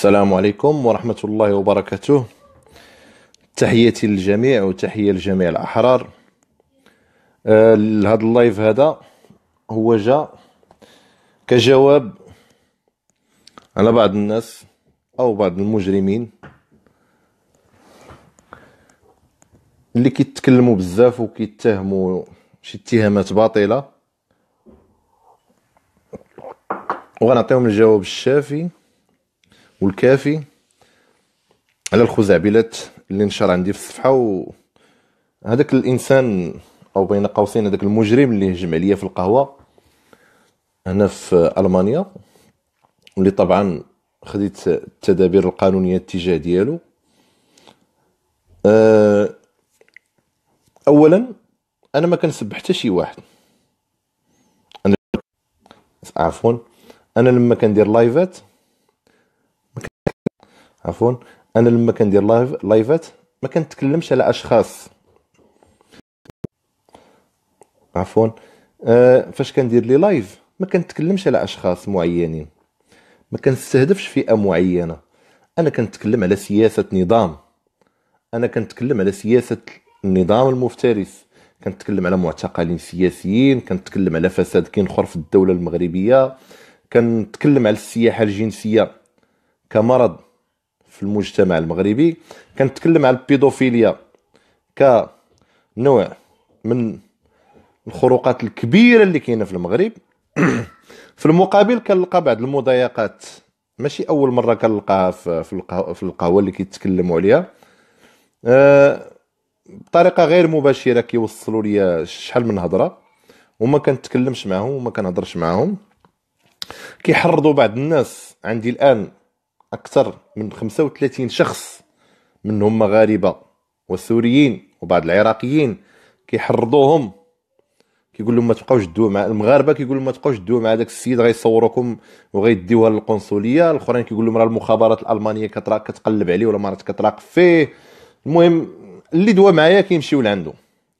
السلام عليكم ورحمة الله وبركاته تحياتي للجميع وتحية لجميع الأحرار آه، هذا اللايف هذا هو جا كجواب على بعض الناس أو بعض المجرمين اللي كيتكلموا بزاف وكيتهموا شي اتهامات باطلة وغنعطيهم الجواب الشافي والكافي على الخزعبلات اللي نشر عندي في الصفحه و هذاك الانسان او بين قوسين هذاك المجرم اللي هجم عليا في القهوه هنا في المانيا واللي طبعا خديت التدابير القانونيه اتجاه ديالو آه، اولا انا ما كنسب حتى شي واحد انا عفوا انا لما كندير لايفات عفوا انا لما كندير لايف لايفات ما كنتكلمش على اشخاص عفوا آه فاش كندير لي لايف ما كنتكلمش على اشخاص معينين ما كنستهدفش فئه معينه انا كنتكلم على سياسه نظام انا كنتكلم على سياسه النظام المفترس كنتكلم على معتقلين سياسيين كنتكلم على فساد كينخر في الدوله المغربيه كنتكلم على السياحه الجنسيه كمرض في المجتمع المغربي كنتكلم على البيدوفيليا كنوع من الخروقات الكبيره اللي كاينه في المغرب في المقابل كنلقى بعض المضايقات ماشي اول مره كنلقاها في في القهوه اللي كيتكلموا عليها آه، بطريقه غير مباشره كيوصلوا ليا شحال من هضره وما كنتكلمش معاهم وما كنهضرش معاهم كيحرضوا بعض الناس عندي الان أكثر من 35 شخص منهم مغاربة وسوريين وبعض العراقيين كيحرضوهم كيقول لهم ما تبقاوش دوا مع المغاربه كيقول لهم ما تبقاوش دوا مع داك السيد غيصوروكم وغيديوها للقنصليه الاخرين كيقول لهم راه المخابرات الالمانيه كترا كتقلب عليه ولا مرات كتراقب فيه المهم اللي دوا معايا كيمشيو لعندو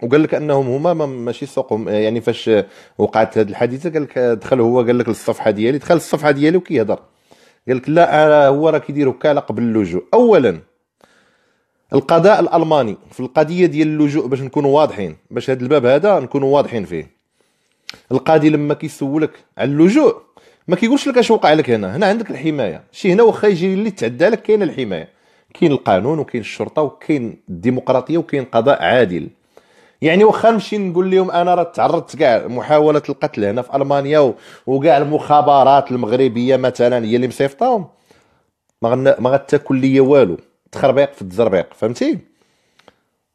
وقال لك انهم هما ماشي سوقهم يعني فاش وقعت هذه الحادثه قال لك دخل هو قال لك للصفحه ديالي دخل الصفحه ديالي وكيهضر قال لك لا آه، هو راه كيدير وكاله قبل اللجوء اولا القضاء الالماني في القضيه ديال اللجوء باش نكونوا واضحين باش هذا الباب هذا نكونوا واضحين فيه القاضي لما كيسولك على اللجوء ما كيقولش لك اش وقع لك هنا هنا عندك الحمايه شي هنا واخا يجي اللي تعدى لك كاين الحمايه كاين القانون وكاين الشرطه وكاين الديمقراطيه وكاين قضاء عادل يعني واخا نمشي نقول لهم انا راه تعرضت كاع محاوله القتل هنا في المانيا وكاع المخابرات المغربيه مثلا هي اللي مصيفطاهم ما ما غتاكل ليا والو تخربيق في الزربيق فهمتي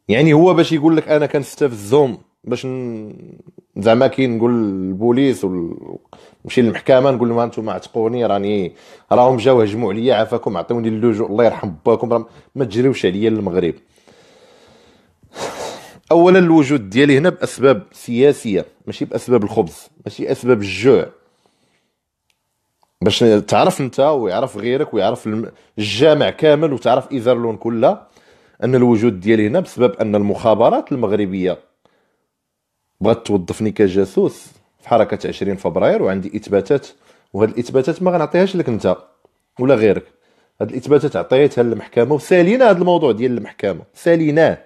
يعني هو باش يقول لك انا كنستفزهم باش زعما كي نقول للبوليس ونمشي للمحكمه نقول لهم انتم عتقوني راني راهم جاو هجموا عليا عافاكم عطوني اللجوء الله يرحم باكم ما تجريوش عليا للمغرب اولا الوجود ديالي هنا باسباب سياسيه ماشي باسباب الخبز ماشي اسباب الجوع باش تعرف انت ويعرف غيرك ويعرف الجامع كامل وتعرف ايزرلون كلها ان الوجود ديالي هنا بسبب ان المخابرات المغربيه بغات توظفني كجاسوس في حركه 20 فبراير وعندي اثباتات وهاد الاثباتات ما غنعطيهاش لك انت ولا غيرك هاد الاثباتات عطيتها للمحكمه وسالينا هاد الموضوع ديال المحكمه ساليناه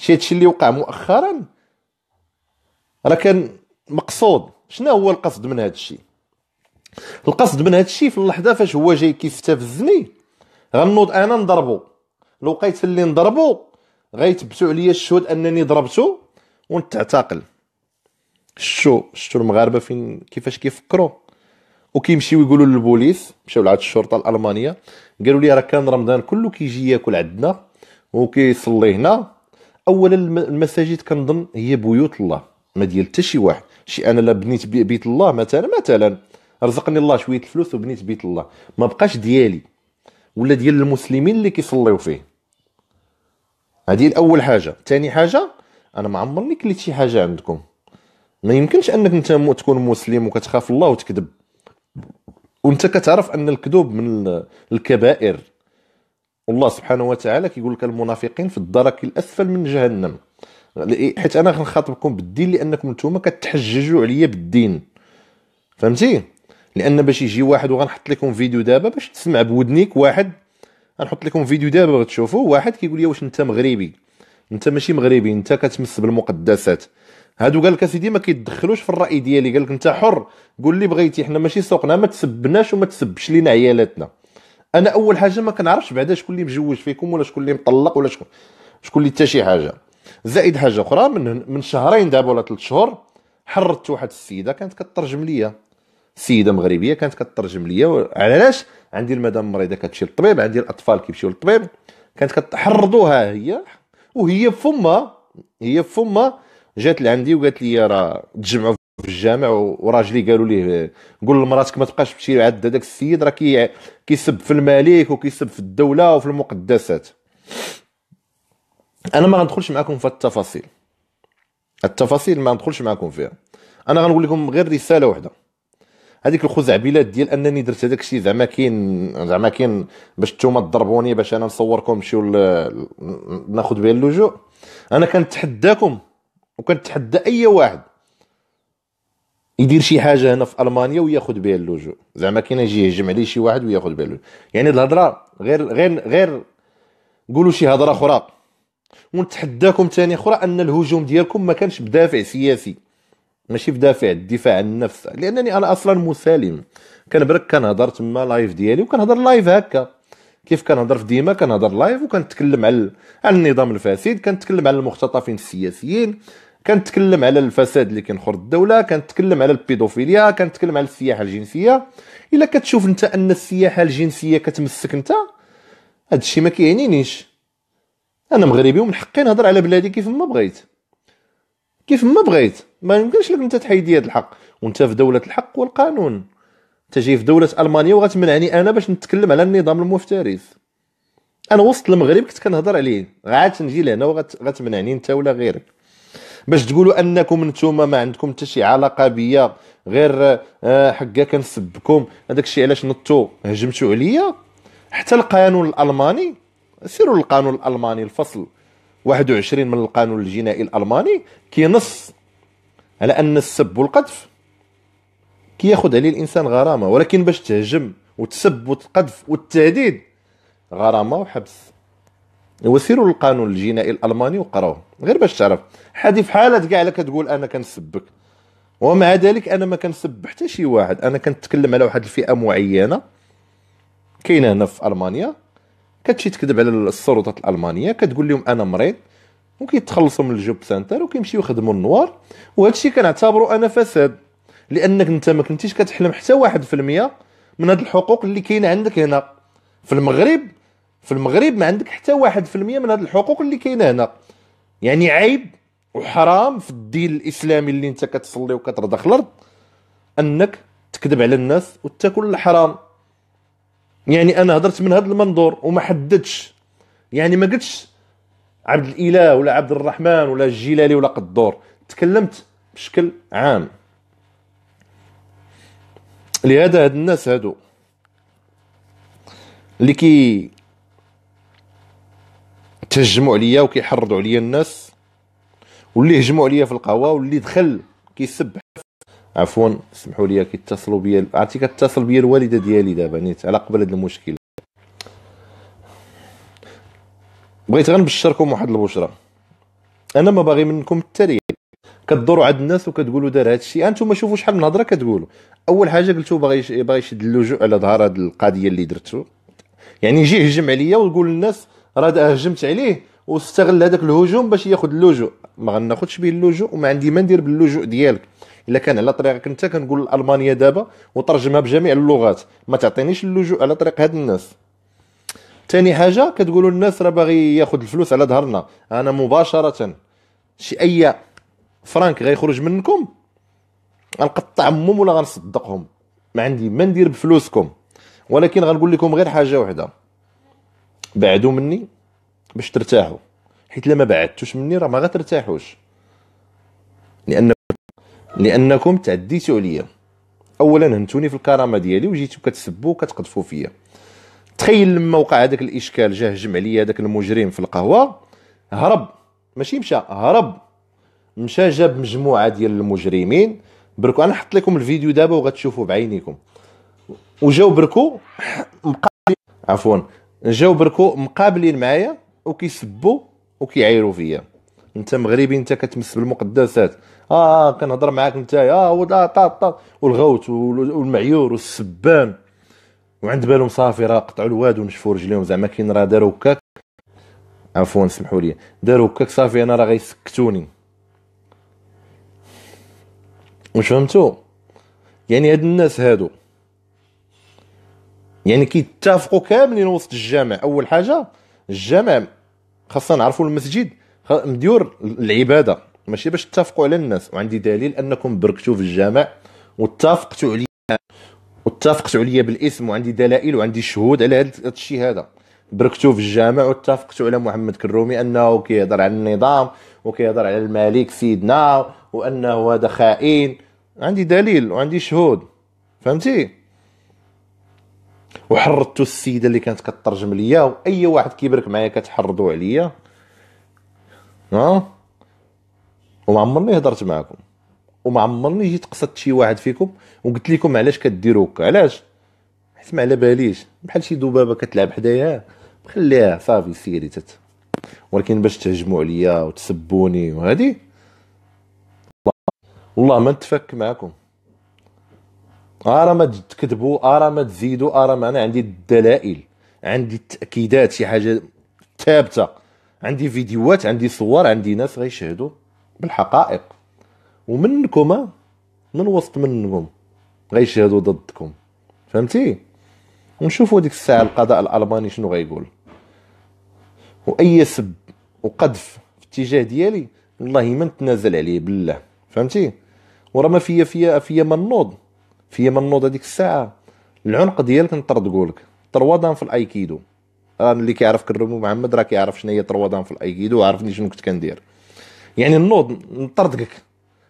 شي هادشي اللي وقع مؤخرا راه كان مقصود شنو هو القصد من هذا الشيء القصد من هذا الشيء في اللحظه فاش هو جاي كيستفزني غنوض انا نضربو لوقيت اللي نضربو غيتبتو عليا الشهود انني ضربته ونتعتقل شتو شتو المغاربه فين كيفاش كيفكروا وكيمشيو يقولوا للبوليس مشاو لعند الشرطه الالمانيه قالوا لي راه كان رمضان كله كيجي ياكل عندنا وكيصلي هنا اولا المساجد كنظن هي بيوت الله ما ديال حتى شي واحد شي انا لا بنيت بيت الله مثلا مثلا رزقني الله شويه الفلوس وبنيت بيت الله ما بقاش ديالي ولا ديال المسلمين اللي كيصليو فيه هذه اول حاجه ثاني حاجه انا ما عمرني كليت شي حاجه عندكم ما يمكنش انك انت تكون مسلم وكتخاف الله وتكذب وانت كتعرف ان الكذوب من الكبائر والله سبحانه وتعالى كيقول لك المنافقين في الدرك الاسفل من جهنم إيه، حيت انا غنخاطبكم بالدين لانكم نتوما كتحججوا عليا بالدين فهمتي لان باش يجي واحد وغنحط لكم فيديو دابا باش تسمع بودنيك واحد غنحط لكم فيديو دابا تشوفوا واحد كيقول لي واش انت مغربي انت ماشي مغربي انت كتمس بالمقدسات هادو قال لك اسيدي ما كيتدخلوش في الراي ديالي قال لك انت حر قول لي بغيتي حنا ماشي سوقنا ما تسبناش وما تسبش لينا عيالاتنا انا اول حاجه ما كنعرفش بعدا شكون اللي مجوج فيكم ولا شكون اللي مطلق ولا شكون شكون اللي حتى شي حاجه زائد حاجه اخرى من من شهرين دابا ولا ثلاث شهور حرضت واحد السيده كانت كترجم ليا سيده مغربيه كانت كترجم ليا علاش عندي المدام مريضه كتمشي للطبيب عندي الاطفال كيمشيو للطبيب كانت كتحرضوها هي وهي فمها هي فمها جات لعندي وقالت لي راه تجمعوا في الجامع وراجلي قالوا ليه قول لمراتك ما تبقاش تمشي عند هذاك السيد راه كي كيسب في الملك وكيسب في الدوله وفي المقدسات انا ما غندخلش معكم في التفاصيل التفاصيل ما غندخلش معكم فيها انا غنقول لكم غير رساله واحده هذيك الخزعبلات ديال انني درت هذاك الشيء زعما كاين زعما كاين باش نتوما تضربوني باش انا نصوركم نمشيو ناخذ بها اللجوء انا كنتحداكم وكنتحدى اي واحد يدير شي حاجه هنا في المانيا وياخذ بها اللجوء زعما كاين يجي يهجم عليه شي واحد وياخذ بها اللجوء يعني الهضره غير غير غير قولوا شي هضره اخرى ونتحداكم ثاني اخرى ان الهجوم ديالكم ما كانش بدافع سياسي ماشي بدافع الدفاع عن النفس لانني انا اصلا مسالم كنبرك كنهضر تما لايف ديالي وكنهضر لايف هكا كيف كنهضر في ديما كنهضر لايف وكنتكلم على النظام الفاسد كنتكلم على المختطفين السياسيين كنتكلم على الفساد اللي كينخر الدوله كنتكلم على البيدوفيليا كنتكلم على السياحه الجنسيه الا كتشوف انت ان السياحه الجنسيه كتمسك انت هذا الشيء ما كيعنينيش انا مغربي ومن حقي نهضر على بلادي كيف ما بغيت كيف ما بغيت ما يمكنش لك انت تحيدي هذا الحق وانت في دوله الحق والقانون انت جاي في دوله المانيا وغتمنعني انا باش نتكلم على النظام المفترس انا وسط المغرب كنت كنهضر عليه عاد نجي لهنا وغتمنعني انت ولا غيرك باش تقولوا انكم نتوما ما عندكم حتى شي علاقه بيا غير آه، حكا كنسبكم هذاك الشيء علاش نطوا هجمتوا عليا حتى القانون الالماني سيروا للقانون الالماني الفصل 21 من القانون الجنائي الالماني كينص على ان السب والقذف كياخذ عليه الانسان غرامه ولكن باش تهجم وتسب وتقذف والتهديد غرامه وحبس وسيروا للقانون الجنائي الالماني وقراوه غير باش تعرف حادي في حالة كاع كتقول انا كنسبك ومع ذلك انا ما كنسب حتى شي واحد انا كنتكلم على واحد الفئه معينه كاينه هنا في المانيا كتمشي تكذب على السلطات الالمانيه كتقول لهم انا مريض وكيتخلصوا من الجوب سنتر وكيمشيو يخدموا النوار وهذا الشيء كنعتبره انا فساد لانك انت ما كنتيش كتحلم حتى 1% من هاد الحقوق اللي كاينه عندك هنا في المغرب في المغرب ما عندك حتى واحد في المية من هذه الحقوق اللي كاينه هنا يعني عيب وحرام في الدين الاسلامي اللي انت كتصلي وكترضخ الارض انك تكذب على الناس وتاكل الحرام يعني انا هضرت من هذا المنظور وما حددش يعني ما قلتش عبد الاله ولا عبد الرحمن ولا الجيلالي ولا قدور تكلمت بشكل عام لهذا هاد الناس هادو اللي كي تهجموا عليا وكيحرضوا عليا الناس واللي هجموا عليا في القهوه واللي دخل كيسبح عفوا سمحوا لي كيتصلوا بيا عرفتي كتصل بيا الوالده ديالي دابا نيت على قبل هذا المشكل بغيت غنبشركم واحد البشره انا ما باغي منكم التريق كدوروا عند الناس وكتقولوا دار هذا الشيء انتم شوفوا شحال من هضره كتقولوا اول حاجه قلتوا باغي باغي يشد اللجوء على ظهر هذه القضيه اللي درتو يعني يجي يهجم عليا ويقول للناس راه هجمت عليه واستغل هذاك الهجوم باش ياخذ اللجوء ما غناخذش به اللجوء وما عندي ما ندير باللجوء ديالك الا كان على طريقك انت كنقول المانيا دابا وترجمها بجميع اللغات ما تعطينيش اللجوء على طريق هاد الناس ثاني حاجه كتقولوا الناس راه باغي ياخذ الفلوس على ظهرنا انا مباشره شي اي فرانك غيخرج منكم غنقطع امهم ولا غنصدقهم ما عندي ما ندير بفلوسكم ولكن غنقول لكم غير حاجه واحده بعدوا مني باش ترتاحوا حيت لما بعدتوش مني راه ما غترتاحوش لان لانكم تعديتوا عليا اولا هنتوني في الكرامه ديالي وجيتوا كتسبوا وكتقذفوا فيا تخيل لما وقع هذاك الاشكال جاه هجم عليا هذاك المجرم في القهوه هرب ماشي مشى هرب مشى جاب مجموعه ديال المجرمين بركو انا حط لكم الفيديو دابا وغتشوفوا بعينيكم وجاو بركو عفوا جاو بركو مقابلين معايا وكيسبوا وكيعايروا فيا انت مغربي انت كتمس بالمقدسات اه كنهضر معاك انت اه وطاط والغوت والمعيور والسبان وعند بالهم صافي راه قطعوا الواد ونشفوا رجليهم زعما كاين راه داروا هكاك عفوا سمحوا لي داروا هكاك صافي انا راه غيسكتوني واش فهمتوا يعني هاد الناس هادو يعني كيتفقوا كاملين وسط الجامع اول حاجه الجامع خاصنا نعرفوا المسجد مديور العباده ماشي باش تتفقوا على الناس وعندي دليل انكم بركتوا في الجامع واتفقتوا عليا واتفقتوا عليا بالاسم وعندي دلائل وعندي شهود على هذا الشيء هذا بركتوا في الجامع واتفقتوا على محمد كرومي انه كيهضر على النظام وكيهضر على الملك سيدنا وانه هذا خائن عندي دليل وعندي شهود فهمتي وحرضت السيده اللي كانت كترجم ليا واي واحد كيبرك معايا كتحرضوا عليا ها وما عمرني هضرت معاكم وما عمرني جيت قصدت شي واحد فيكم وقلت لكم علاش كديروا هكا علاش حيت ما على باليش بحال شي ذبابه كتلعب حدايا خليها صافي سيري تت ولكن باش تهجموا عليا وتسبوني وهذه والله ما نتفك معاكم ارا ما تكذبوا ارا ما تزيدوا ارا ما انا عندي الدلائل عندي التاكيدات شي حاجه ثابته عندي فيديوهات عندي صور عندي ناس غيشهدوا بالحقائق ومنكم من وسط منكم غيشهدوا ضدكم فهمتي ونشوفوا ديك الساعه القضاء الالماني شنو غيقول واي سب وقذف في الاتجاه ديالي والله ما نتنازل عليه بالله فهمتي وراه ما فيا فيا فيا منوض في نوض هذيك الساعه العنق ديالك نطرد قولك طروادان في الايكيدو راه اللي كيعرف كرمو محمد راه كيعرف شنو هي طروادان في الايكيدو وعرفني شنو كنت كندير يعني نوض نطردك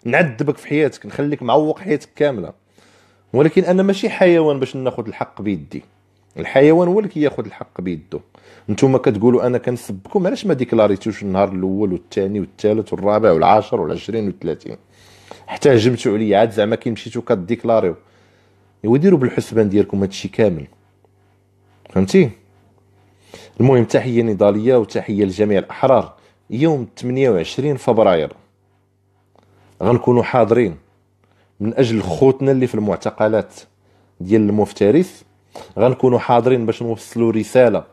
نعذبك في حياتك نخليك معوق حياتك كامله ولكن انا ماشي حيوان باش ناخذ الحق بيدي الحيوان هو اللي كياخذ الحق بيدو نتوما كتقولوا انا كنسبكم علاش ما ديكلاريتوش النهار الاول والثاني والثالث والرابع والعاشر والعشرين والثلاثين حتى هجمتوا عليا عاد زعما كي مشيتو كديكلاريو ايوا ديروا بالحسبان ديالكم هادشي كامل فهمتي المهم تحيه نضاليه وتحيه لجميع الاحرار يوم 28 فبراير غنكونوا حاضرين من اجل خوتنا اللي في المعتقلات ديال المفترس غنكونوا حاضرين باش نوصلوا رساله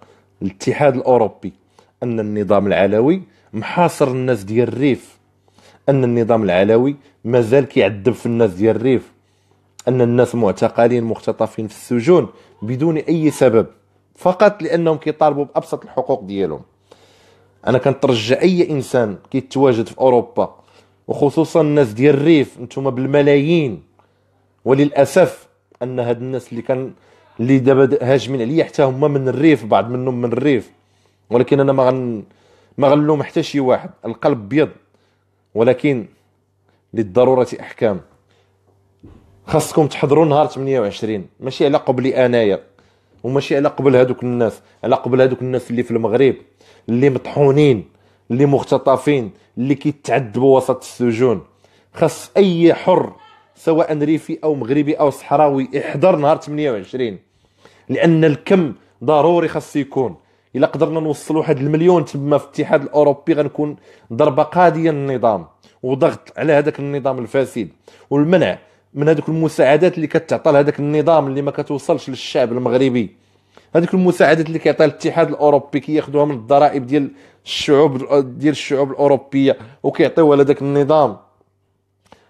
للاتحاد الاوروبي ان النظام العلوي محاصر الناس ديال الريف ان النظام العلوي مازال كيعذب في الناس ديال الريف أن الناس المعتقلين مختطفين في السجون بدون أي سبب فقط لأنهم كيطالبوا بأبسط الحقوق ديالهم أنا كنترجى أي إنسان كيتواجد في أوروبا وخصوصا الناس ديال الريف انتم بالملايين وللأسف أن هاد الناس اللي كان اللي دابا هاجمين عليا حتى هما من الريف بعض منهم من الريف ولكن انا ما غن ما غنلوم حتى شي واحد القلب بيض ولكن للضروره احكام خاصكم تحضروا نهار 28 ماشي على قبلي انايا وماشي على قبل هذوك الناس على قبل هذوك الناس اللي في المغرب اللي مطحونين اللي مختطفين اللي كيتعذبوا وسط السجون خاص اي حر سواء ريفي او مغربي او صحراوي يحضر نهار 28 لان الكم ضروري خاص يكون الا قدرنا نوصلوا واحد المليون تما في الاتحاد الاوروبي غنكون ضربه قاضيه للنظام وضغط على هذاك النظام الفاسد والمنع من هذوك المساعدات اللي كتعطى لهذاك النظام اللي ما كتوصلش للشعب المغربي هذوك المساعدات اللي كيعطيها الاتحاد الاوروبي كياخذوها من الضرائب ديال الشعوب ديال الشعوب الاوروبيه وكيعطيوها لذاك النظام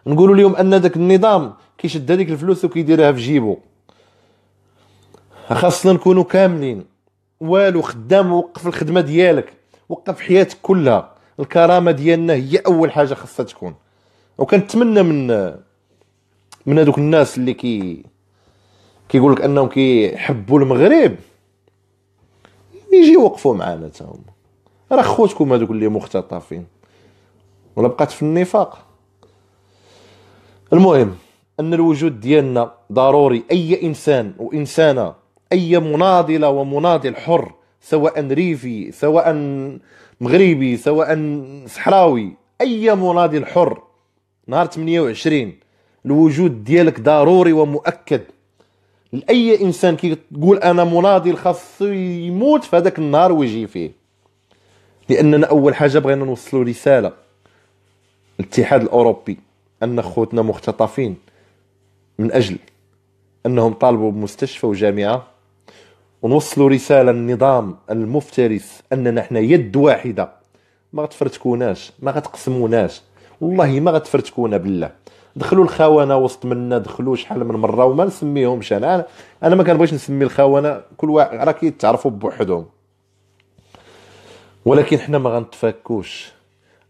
نقولوا لهم ان ذاك النظام كيشد هذيك الفلوس وكيديرها في جيبو خاصنا نكونوا كاملين والو خدام وقف الخدمه ديالك وقف حياتك كلها الكرامه ديالنا هي اول حاجه خاصها تكون وكنتمنى من من هذوك الناس اللي كي كيقول لك انهم كيحبوا المغرب يجي يوقفوا معانا حتى هما راه خوتكم هذوك اللي مختطفين ولا بقات في النفاق المهم ان الوجود ديالنا ضروري اي انسان وانسانه اي مناضله ومناضل حر سواء ريفي سواء مغربي سواء صحراوي اي مناضل حر نهار 28 الوجود ديالك ضروري ومؤكد لاي انسان كيقول انا مناضل خاصو يموت في هذاك النهار ويجي فيه لاننا اول حاجه بغينا نوصلوا رساله الاتحاد الاوروبي ان خوتنا مختطفين من اجل انهم طالبوا بمستشفى وجامعه ونوصلوا رساله للنظام المفترس اننا حنا يد واحده ما غتفرتكوناش ما غتقسموناش والله ما غتفرتكونا بالله دخلوا الخونه وسط منا دخلوا شحال من مره وما نسميهمش انا انا, ما كنبغيش نسمي الخونه كل واحد راه كيتعرفوا بوحدهم ولكن حنا ما غنتفكوش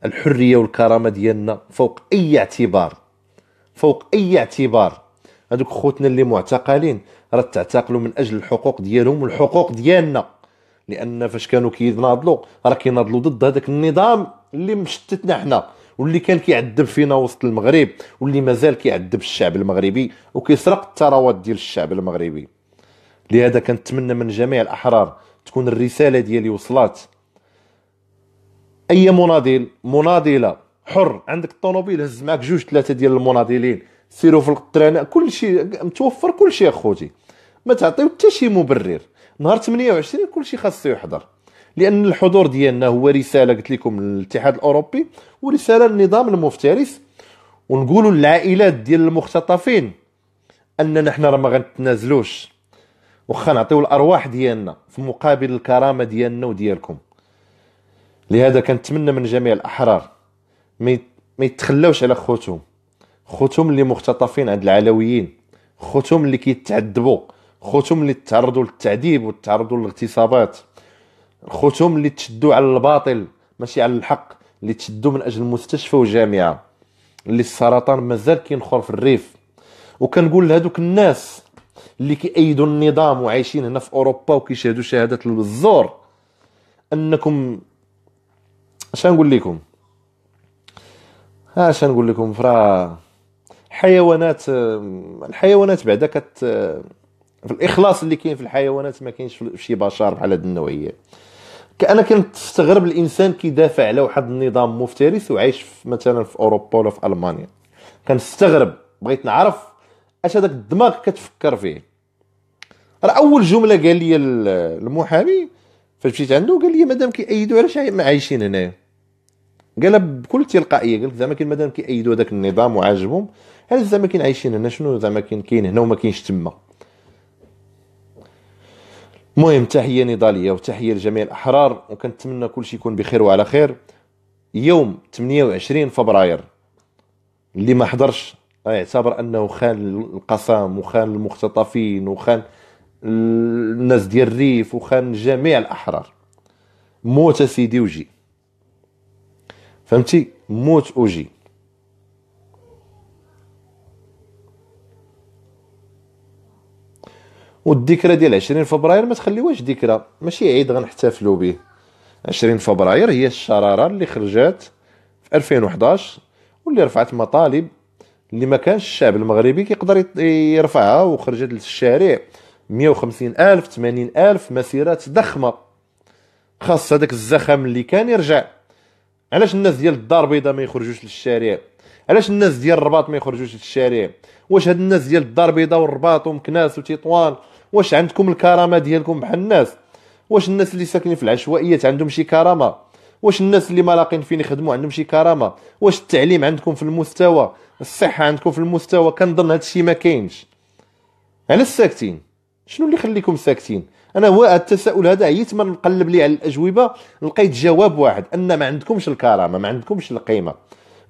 الحريه والكرامه ديالنا فوق اي اعتبار فوق اي اعتبار هذوك خوتنا اللي معتقلين راه تعتقلوا من اجل الحقوق ديالهم والحقوق ديالنا لان فاش كانوا كيناضلوا راه كيناضلوا ضد هذاك النظام اللي مشتتنا حنا واللي كان كيعذب فينا وسط المغرب واللي مازال كيعذب الشعب المغربي وكيسرق الثروات ديال الشعب المغربي لهذا كنتمنى من جميع الاحرار تكون الرساله ديالي وصلات اي مناضل مناضله حر عندك الطوموبيل هز معك جوج ثلاثه ديال المناضلين سيروا في كل كلشي متوفر كلشي اخوتي ما تعطيو حتى شي مبرر نهار 28 كلشي خاصو يحضر لان الحضور ديالنا هو رساله قلت لكم للاتحاد الاوروبي ورساله للنظام المفترس ونقولوا للعائلات ديال المختطفين اننا حنا راه ما غنتنازلوش واخا نعطيو الارواح ديالنا في مقابل الكرامه ديالنا وديالكم لهذا كنتمنى من جميع الاحرار ما يتخلاوش على خوتهم خوتهم اللي مختطفين عند العلويين خوتهم اللي كيتعذبوا خوتهم اللي تعرضوا للتعذيب وتعرضوا للاغتصابات الختم اللي تشدوا على الباطل ماشي على الحق اللي تشدوا من اجل المستشفى والجامعه اللي السرطان مازال كينخر في الريف وكنقول لهذوك الناس اللي كيأيدوا النظام وعايشين هنا في اوروبا وكيشهدوا شهادات الزور انكم اش نقول لكم اش نقول لكم فرا حيوانات الحيوانات بعدا كت في الاخلاص اللي كاين في الحيوانات ما كاينش في شي بشر بحال هذه النوعيه كنت كنستغرب الانسان كيدافع على واحد النظام مفترس وعايش في مثلا في اوروبا ولا في المانيا كنستغرب بغيت نعرف اش هذاك الدماغ كتفكر فيه راه اول جمله قال لي المحامي فاش مشيت عنده قال لي مادام كيأيدوا علاش ما عايشين هنايا قالها بكل تلقائيه قال زعما كاين مادام كيأيدوا هذاك النظام وعاجبهم علاش زعما كاين عايشين هنا شنو زعما كاين كاين هنا وما كاينش تما المهم تحيه نضاليه وتحيه لجميع الاحرار وكنتمنى كل شيء يكون بخير وعلى خير يوم 28 فبراير اللي ما حضرش آه، يعتبر انه خان القسام وخان المختطفين وخان الناس ديال الريف وخان جميع الاحرار موت سيدي وجي فهمتي موت وجي والذكرى ديال 20 فبراير ما تخليوهاش ذكرى ماشي عيد غنحتفلوا به 20 فبراير هي الشراره اللي خرجات في 2011 واللي رفعت مطالب اللي ما كانش الشعب المغربي كيقدر يرفعها وخرجت للشارع 150 ألف 80 ألف مسيرات ضخمة خاص هذاك الزخم اللي كان يرجع علاش الناس ديال الدار البيضاء ما يخرجوش للشارع علاش الناس ديال الرباط ما يخرجوش للشارع واش هاد الناس ديال الدار البيضاء والرباط ومكناس وتطوان واش عندكم الكرامه ديالكم بحال الناس واش الناس اللي ساكنين في العشوائيات عندهم شي كرامه واش الناس اللي ما لاقين فين يخدموا عندهم شي كرامه واش التعليم عندكم في المستوى الصحه عندكم في المستوى كنظن هذا الشيء ما كاينش علاش ساكتين شنو اللي خليكم ساكتين انا هو التساؤل هذا عييت من نقلب لي على الاجوبه لقيت جواب واحد ان ما عندكمش الكرامه ما عندكمش القيمه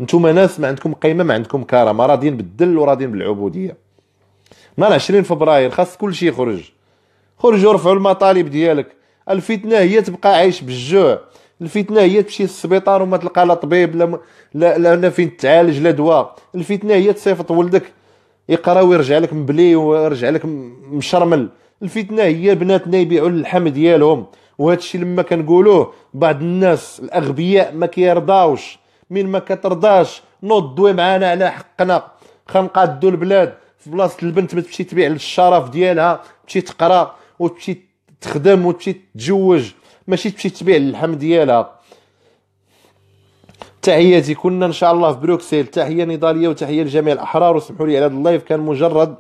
نتوما ناس ما عندكم قيمه ما عندكم كرامه راضيين بالدل وراضيين بالعبوديه نهار 20 فبراير خاص كل شيء يخرج خرج ورفعوا المطالب ديالك الفتنه هي تبقى عايش بالجوع الفتنه هي تمشي للسبيطار وما تلقى لا طبيب لا لا, لا فين تعالج لا دواء الفتنه هي تصيفط ولدك يقرا ويرجع لك مبلي ويرجع لك مشرمل الفتنه هي بناتنا يبيعوا اللحم ديالهم وهذا الشيء لما كنقولوه بعض الناس الاغبياء ما كيرضاوش من ما كترضاش نوض معانا على حقنا خنقادو البلاد في بلاصه البنت ما تمشي تبيع للشرف ديالها تمشي تقرا وتمشي تخدم وتمشي تتزوج ماشي تمشي تبيع اللحم ديالها تحياتي كنا ان شاء الله في بروكسل تحيه نضاليه وتحيه لجميع الاحرار وسمحوا لي على هذا اللايف كان مجرد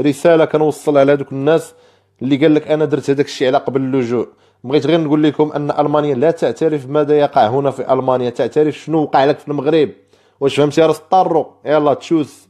رساله كنوصلها لهذوك الناس اللي قال لك انا درت هذاك الشيء على قبل اللجوء بغيت غير نقول لكم ان المانيا لا تعترف ماذا يقع هنا في المانيا تعترف شنو وقع لك في المغرب واش فهمتي راس الطرو يلا تشوز